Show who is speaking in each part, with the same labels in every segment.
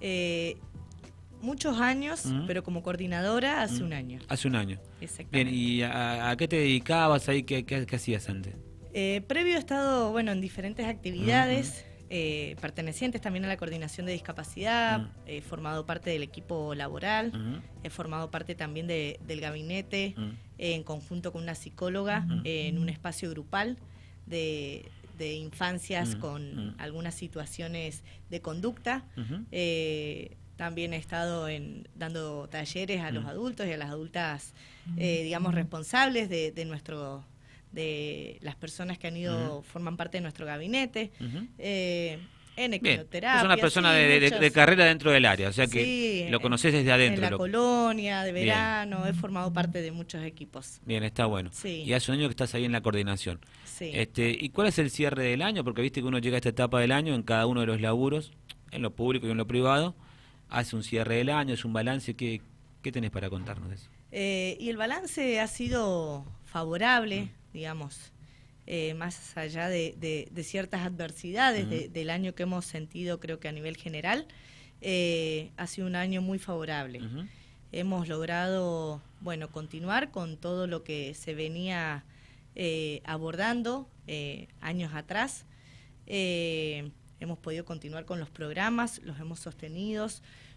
Speaker 1: Eh, muchos años, mm. pero como coordinadora hace mm. un año.
Speaker 2: Hace un año. Exactamente. Bien, ¿y a, qué te dedicabas ahí? ¿Qué, hacías antes?
Speaker 1: Eh, previo he estado, bueno, en diferentes mm, actividades. Eh, pertenecientes también a la coordinación de discapacidad, he formado parte del equipo laboral, he formado parte también del gabinete, en conjunto con una psicóloga, en un espacio grupal de, de infancias mm, con mm. algunas situaciones de conducta. Eh, también he estado en, dando talleres a los mm. adultos y a las adultas, eh, digamos, responsables de, nuestro de las personas que han ido, forman parte de nuestro gabinete en es una persona de, carrera dentro del área, o sea que lo conoces desde adentro. En la colonia, de verano, he formado parte de muchos equipos.
Speaker 2: Bien, está bueno. Y hace un año que estás ahí en la coordinación. Este, ¿Y cuál es el cierre del año? Porque viste que uno llega a esta etapa del año en cada uno de los laburos, en lo público y en lo privado, hace un cierre del año, es un balance. ¿Qué, qué tenés para contarnos de eso?
Speaker 1: Eh, y el balance ha sido favorable, mm. digamos. Eh, más allá de, ciertas adversidades del año que hemos sentido, creo que a nivel general, eh, ha sido un año muy favorable. Hemos logrado, bueno, continuar con todo lo que se venía eh, abordando años atrás. hemos podido continuar con los programas, los hemos sostenido,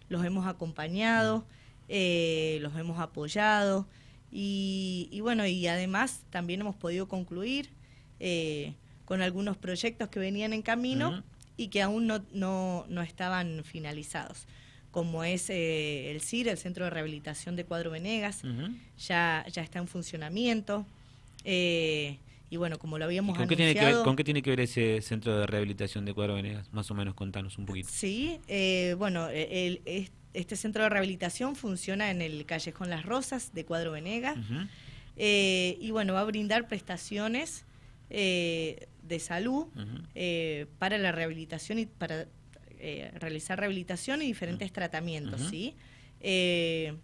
Speaker 1: los hemos acompañado, los hemos apoyado. y, bueno, y además también hemos podido concluir eh, con algunos proyectos que venían en camino y que aún no, no, estaban finalizados, como es eh, el CIR, el Centro de Rehabilitación de Cuadro Venegas, ya, ya está en funcionamiento. Eh, y bueno, como lo habíamos con anunciado... Qué tiene que ver, ¿Con qué
Speaker 2: tiene que ver ese centro de rehabilitación de Cuadro Venegas? Más o menos, contanos un poquito.
Speaker 1: Sí, bueno, e, este centro de rehabilitación funciona en el Callejón Las Rosas de Cuadro Venegas. y bueno, va a brindar prestaciones de salud eh, para la rehabilitación y para eh, realizar rehabilitación y diferentes tratamientos, ¿sí? Eh,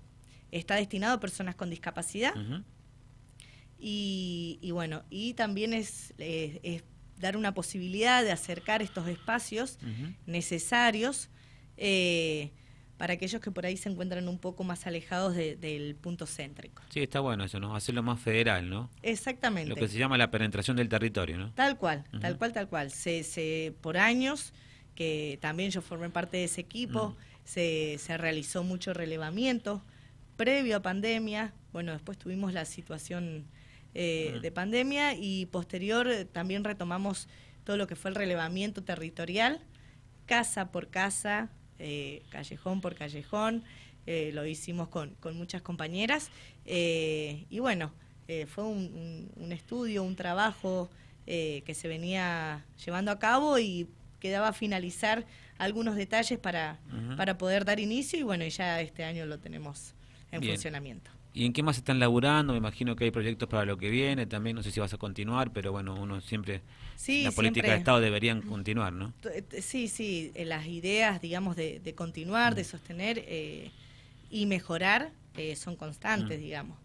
Speaker 1: está destinado a personas con discapacidad. Y, bueno, y también es, dar una posibilidad de acercar estos espacios necesarios para aquellos que por ahí se encuentran un poco más alejados del punto céntrico.
Speaker 2: Sí, está bueno eso, ¿no? Hacerlo más federal, ¿no?
Speaker 1: Exactamente. Lo que se
Speaker 2: llama la penetración del territorio, ¿no?
Speaker 1: Tal cual, tal cual, tal cual. Se, por años, que también yo formé parte de ese equipo, mm. se, realizó mucho relevamiento previo a pandemia. Bueno, después tuvimos la situación eh, de pandemia y posterior eh, también retomamos todo lo que fue el relevamiento territorial, casa por casa, eh, callejón por callejón, eh, lo hicimos con, muchas compañeras eh, y bueno, fue un, estudio, un trabajo que se venía llevando a cabo y quedaba finalizar algunos detalles para, para poder dar inicio y bueno, ya este año lo tenemos en funcionamiento.
Speaker 2: ¿Y en qué más están laburando? Me imagino que hay proyectos para lo que viene también. No sé si vas a continuar, pero bueno, uno siempre. Sí, la política de Estado deberían continuar, ¿no?
Speaker 1: Sí, sí. Eh, las ideas, digamos, de, continuar, de mm. sostener eh, y mejorar eh, son constantes, mm. digamos.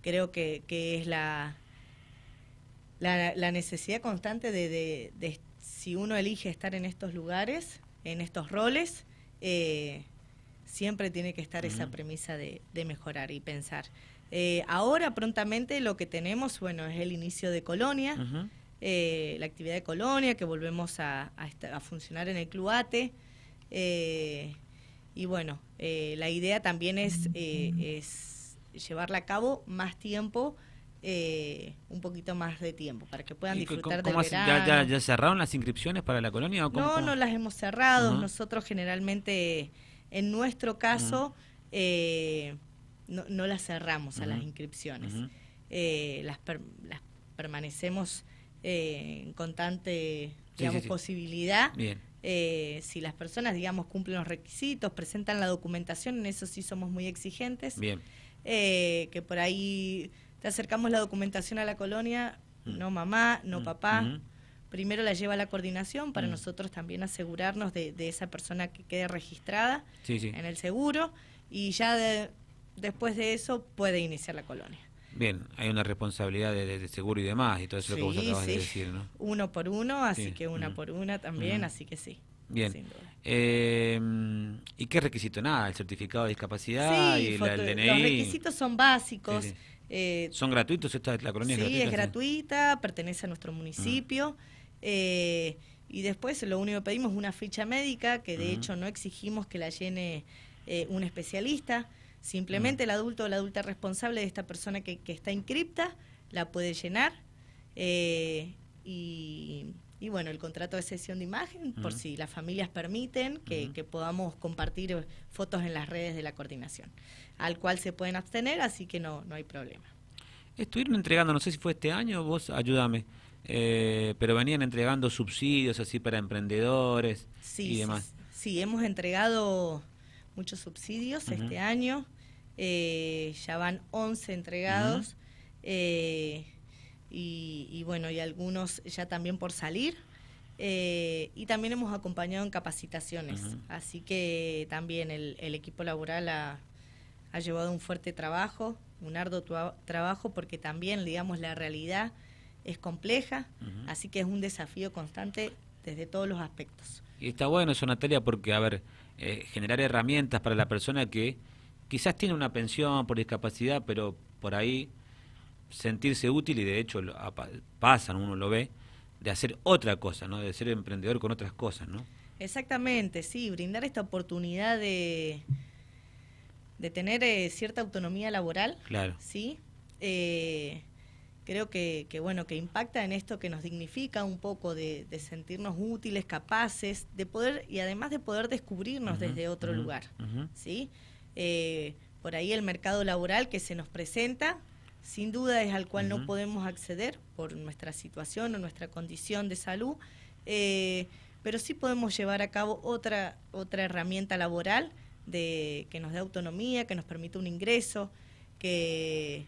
Speaker 1: creo que, es la, la, necesidad constante de, si uno elige estar en estos lugares, en estos roles, eh, siempre tiene que estar esa premisa de, mejorar y pensar. Eh, ahora prontamente lo que tenemos, bueno, es el inicio de Colonia, eh, la actividad de Colonia, que volvemos a, funcionar en el Cluate. Eh, y bueno, la idea también es, llevarla a cabo más tiempo. un poquito más de tiempo para que puedan disfrutar de Ya,
Speaker 2: cerraron las inscripciones para la colonia? no, no
Speaker 1: las hemos cerrado. Nosotros generalmente en nuestro caso, eh, no, no, las cerramos a las inscripciones. Eh, las, permanecemos eh, en constante digamos, posibilidad. Eh, si las personas, digamos, cumplen los requisitos, presentan la documentación, en eso sí somos muy exigentes. que por ahí te acercamos la documentación a la colonia, mm. no mamá, no mm. papá, primero la lleva la coordinación para mm. nosotros también asegurarnos de, esa persona que quede registrada en el seguro y ya después de eso puede iniciar la colonia.
Speaker 2: Bien, hay una responsabilidad de, seguro y demás y todo eso lo que vos acabas de decir, ¿no? Uno por uno, así que
Speaker 1: una mm. por una también, mm. así que sí.
Speaker 2: Bien. Em, ¿Y qué requisito? Nada, el certificado de discapacidad y el DNI. Los requisitos
Speaker 1: son básicos. Eh,
Speaker 2: ¿Son gratuitos? Esta, ¿La colonia sí, es
Speaker 1: gratuita? pertenece a nuestro municipio. Eh, y después lo único que pedimos es una ficha médica, que de hecho no exigimos que la llene eh, un especialista. Simplemente el adulto o la adulta responsable de esta persona que, está encripta la puede llenar. Eh, y, bueno, el contrato de sesión de imagen, por si las familias permiten que, podamos compartir fotos en las redes de la coordinación, al cual se pueden abstener, así que no, no hay problema.
Speaker 2: Estuvieron entregando, no sé si fue este año, vos ayúdame. Eh, pero venían entregando subsidios así para emprendedores y demás.
Speaker 1: Sí, hemos entregado muchos subsidios este año, eh, ya van 11 entregados. Eh, y, bueno, y algunos ya también por salir. y también hemos acompañado en capacitaciones, así que también el, equipo laboral ha, llevado un fuerte trabajo, un arduo trabajo, porque también, digamos, la realidad es compleja, así que es un desafío constante desde todos los aspectos.
Speaker 2: Y está bueno eso, Natalia, porque, a ver, eh, generar herramientas para la persona que quizás tiene una pensión por discapacidad, pero por ahí sentirse útil, y de hecho pasan, uno lo ve, de hacer otra cosa, ¿no? De ser emprendedor con otras cosas, ¿no?
Speaker 1: Exactamente, sí, brindar esta oportunidad de, de tener eh, cierta autonomía laboral, claro. ¿sí? Eh, creo que, bueno, que impacta en esto que nos dignifica un poco de, sentirnos útiles, capaces, de poder, y además de poder descubrirnos desde otro lugar, ¿sí? Eh, por ahí el mercado laboral que se nos presenta, sin duda es al cual no podemos acceder por nuestra situación o nuestra condición de salud, eh, pero sí podemos llevar a cabo otra, otra herramienta laboral que nos dé autonomía, que nos permite un ingreso, que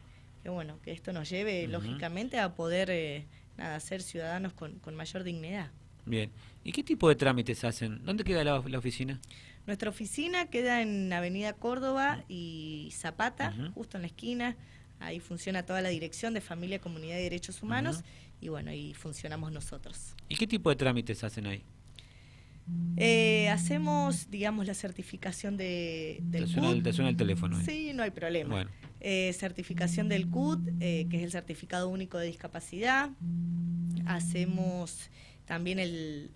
Speaker 1: que bueno, que esto nos lleve, lógicamente, a poder eh, ser ciudadanos con, mayor dignidad.
Speaker 2: Bien. ¿Y qué tipo de trámites hacen? ¿Dónde queda la, oficina?
Speaker 1: Nuestra oficina queda en Avenida Córdoba y Zapata, justo en la esquina. Ahí funciona toda la dirección de Familia, Comunidad y Derechos Humanos. Y bueno, ahí funcionamos nosotros.
Speaker 2: ¿Y qué tipo de trámites hacen ahí?
Speaker 1: Eh, hacemos, digamos, la certificación de, del... Te
Speaker 2: suena, el, teléfono.
Speaker 1: Sí, no hay problema. Bueno. Eh, certificación del CUT, eh, que es el Certificado Único de Discapacidad. Hacemos también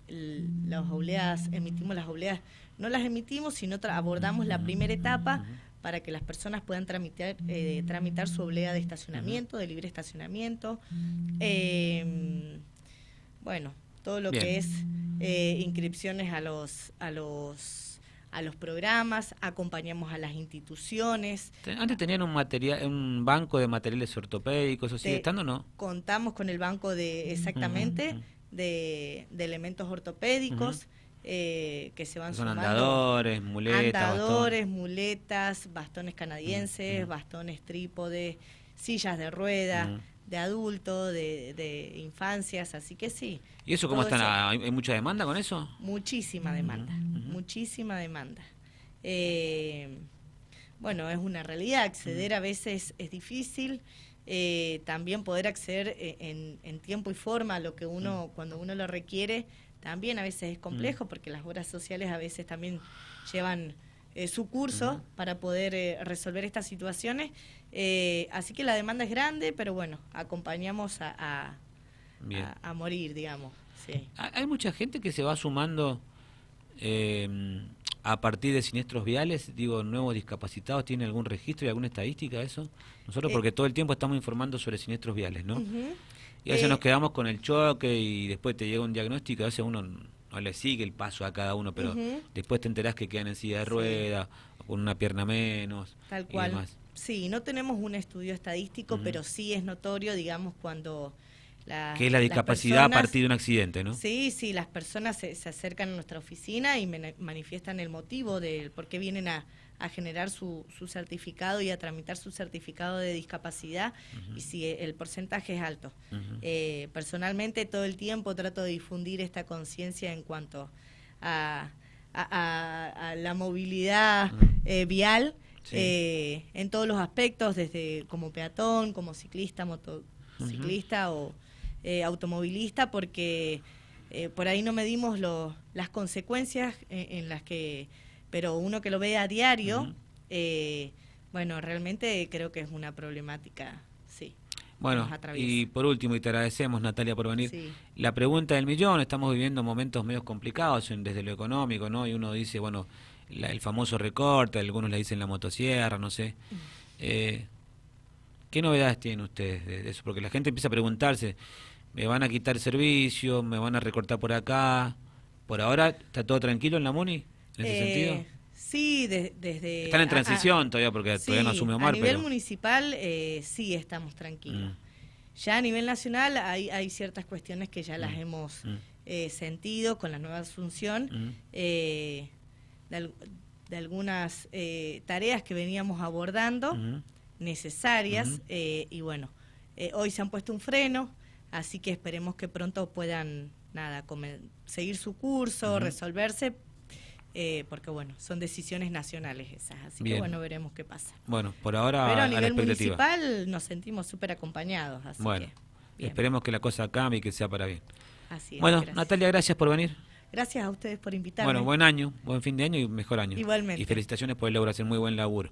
Speaker 1: las obleas, emitimos las obleas, no las emitimos, sino abordamos la primera etapa para que las personas puedan tramitar, eh, tramitar su oblea de estacionamiento, de libre estacionamiento. Em, bueno, todo lo que es inscripciones a los, a los a los programas, acompañamos a las instituciones.
Speaker 2: Antes tenían un material, un banco de materiales ortopédicos, ¿o sigue estando o no?
Speaker 1: Contamos con el banco de, exactamente, de, elementos ortopédicos. Eh, que se van Son sumando. andadores, muletas. Andadores, muletas, bastones canadienses, bastones trípodes, sillas de ruedas de adultos, de, de infancias, así que sí. ¿Y eso cómo están?
Speaker 2: ¿Hay mucha demanda con eso?
Speaker 1: Muchísima demanda, muchísima demanda. Eh, bueno, es una realidad, acceder a veces es difícil. Eh, también poder acceder eh, en, tiempo y forma a lo que uno, cuando uno lo requiere, también a veces es complejo porque las obras sociales a veces también llevan eh, su curso para poder eh, resolver estas situaciones. Eh, así que la demanda es grande, pero bueno, acompañamos a, morir, digamos. Sí.
Speaker 2: Hay mucha gente que se va sumando a partir de siniestros viales, digo, nuevos discapacitados, ¿tiene algún registro y alguna estadística de eso? Nosotros porque todo el tiempo estamos informando sobre siniestros viales, ¿no? Y a veces nos quedamos con el choque y después te llega un diagnóstico, a veces uno le sigue el paso a cada uno, pero después te enterás que quedan en silla de rueda, con una pierna menos. Tal cual.
Speaker 1: Sí, no tenemos un estudio estadístico, pero sí es notorio, digamos, cuando... La, que es la discapacidad a partir de un accidente, ¿no? Sí, sí, las personas se, se acercan a nuestra oficina y manifiestan el motivo del por qué vienen a, a generar su, su certificado y a tramitar su certificado de discapacidad y si el porcentaje es alto. Eh, personalmente todo el tiempo trato de difundir esta conciencia en cuanto a, la movilidad eh, vial. Eh, en todos los aspectos, desde como peatón, como ciclista, motociclista o automovilista, porque por ahí no medimos las consecuencias en las que pero uno que lo vea a diario, eh, bueno, realmente creo que es una problemática, sí. Bueno, y
Speaker 2: por último, y te agradecemos Natalia por venir, la pregunta del millón, estamos viviendo momentos medio complicados desde lo económico, ¿no? Y uno dice, bueno, el famoso recorte, algunos le dicen la motosierra, no sé. Eh, ¿Qué novedades tienen ustedes de eso? Porque la gente empieza a preguntarse, me van a quitar servicio, me van a recortar por acá. Por ahora, ¿está todo tranquilo en la MUNI? sentido? Eh,
Speaker 1: sí, desde... Están en transición todavía porque todavía no asume Omar. A nivel municipal eh, sí estamos tranquilos. Mm. Ya a nivel nacional hay, ciertas cuestiones que ya las mm. hemos mm. Eh, sentido con la nueva asunción de, de, algunas tareas que veníamos abordando necesarias y bueno, hoy se han puesto un freno, así que esperemos que pronto puedan nada, seguir su curso, resolverse, eh, porque bueno, son decisiones nacionales esas, así que bueno, veremos qué pasa.
Speaker 2: Bueno, por ahora... Pero a, nivel municipal
Speaker 1: nos sentimos súper acompañados, así bueno.
Speaker 2: que... Esperemos que la cosa cambie y que sea para bien. Así es, bueno, Natalia, gracias por venir.
Speaker 1: Gracias a ustedes por invitarme. Bueno, buen
Speaker 2: año, buen fin de año y mejor año. Igualmente. Y felicitaciones por el logro, hacer muy buen laburo.